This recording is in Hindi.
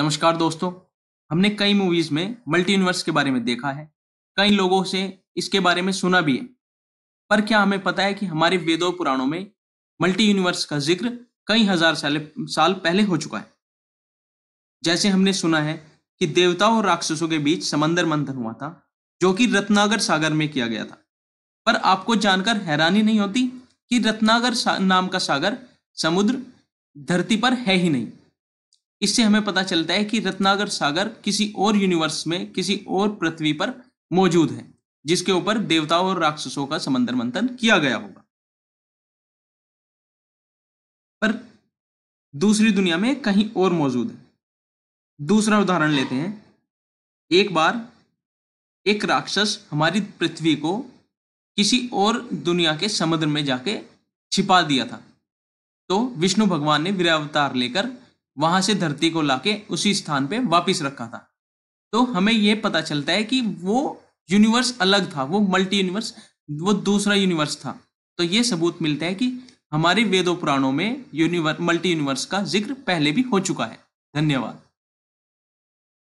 नमस्कार दोस्तों हमने कई मूवीज में मल्टी यूनिवर्स के बारे में देखा है कई लोगों से इसके बारे में सुना भी है पर क्या हमें पता है कि हमारे वेदों पुराणों में मल्टी यूनिवर्स का जिक्र कई हजार साल साल पहले हो चुका है जैसे हमने सुना है कि देवताओं और राक्षसों के बीच समंदर मंथन हुआ था जो कि रत्नागर सागर में किया गया था पर आपको जानकर हैरानी नहीं होती कि रत्नागर नाम का सागर समुद्र धरती पर है ही नहीं इससे हमें पता चलता है कि रत्नागर सागर किसी और यूनिवर्स में किसी और पृथ्वी पर मौजूद है जिसके ऊपर देवताओं और राक्षसों का समंदर मंथन किया गया होगा पर दूसरी दुनिया में कहीं और मौजूद है दूसरा उदाहरण लेते हैं एक बार एक राक्षस हमारी पृथ्वी को किसी और दुनिया के समुद्र में जाके छिपा दिया था तो विष्णु भगवान ने वीरावतार लेकर वहां से धरती को लाके उसी स्थान पे वापस रखा था तो हमें यह पता चलता है कि वो यूनिवर्स अलग था वो मल्टी यूनिवर्स वो दूसरा यूनिवर्स था तो ये सबूत मिलता है कि हमारे वेदों पुराणों में यूनिवर्स मल्टी यूनिवर्स का जिक्र पहले भी हो चुका है धन्यवाद